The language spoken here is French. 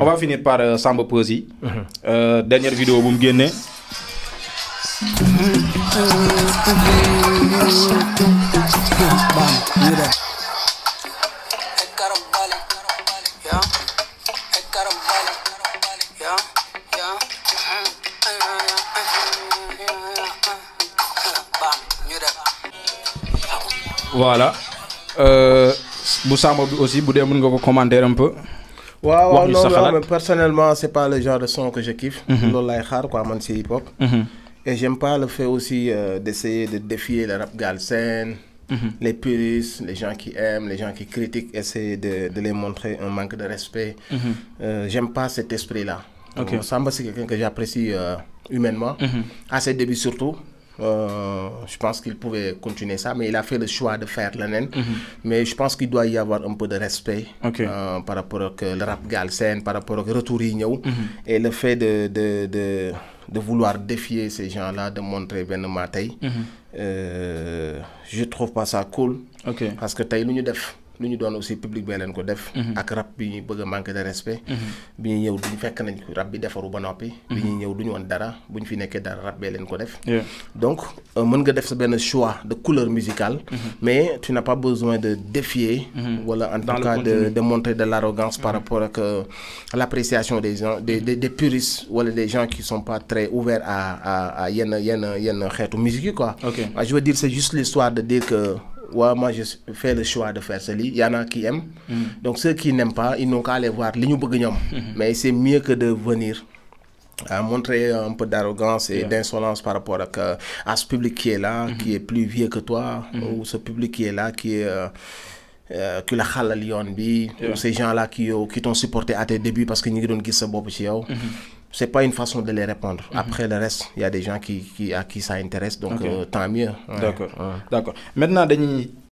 On va finir par euh, Samba Poésie mhm. euh, dernière vidéo, vous me gagnez. Voilà. Euh, vous aussi, vous pouvez commenter un peu waouh non personnellement c'est pas le genre de son que je kiffe. Mhm. quoi hip hop. Mhm. et j'aime pas le fait aussi euh, d'essayer de défier le rap galsen. Mhm. les puristes, les gens qui aiment, les gens qui critiquent, essayer de, de les montrer un manque de respect. Euh, j'aime pas cet esprit-là. Samba, c'est quelqu'un que j'apprécie euh, humainement, à ses débuts surtout. Euh, je pense qu'il pouvait continuer ça, mais il a fait le choix de faire le mhm. Mais je pense qu'il doit y avoir un peu de respect euh, par rapport au que le rap galsen, par rapport au retour mhm. et le fait de, de, de, vouloir défier ces gens-là, de montrer Ben Matei. Mm je trouve pas ça cool parce que une def. Nous ñu aussi public bee leen ko def. Mhm. ak rap bi ñu bëgg a manqué de respect. Mhm. bi ñuy ñëw duñ fekk nañ rap bi défaru ba nopi bi ñuy mhm. ñëw duñu won dara rap fi nekkee dara rap bee ko def. donc euh, mën nga def sa ben choix de couleur musicale. mais tu n'as pas besoin de défier. wala en tout cas de montrer de l'arrogance par rapport à euh, l'appréciation des gens des des puristes wala des gens qui sont pas très ouverts à à à yenn yenn yenn musique quoi. Ah, je veux dire c'est juste l'histoire de dire que moi je fais le choix de faire celui. Il y en a qui aiment. Mm. Donc ceux qui n'aiment pas, ils n'ont qu'à aller voir l'Ignou mm-hmm. Mais c'est mieux que de venir à montrer un peu d'arrogance et d'insolence par rapport à, ce public qui est là, mm-hmm. qui est plus vieux que toi, mm-hmm. ou ce public qui est là, qui est... Euh, euh, que la ces gens là qui euh, qui t'ont supporté à tes débuts parce que nous ngi doon gis c'est pas une façon de les répondre. Mhm. Après le reste, il y a des gens qui, qui à qui ça intéresse, donc euh, tant mieux. D'accord. D'accord. Maintenant,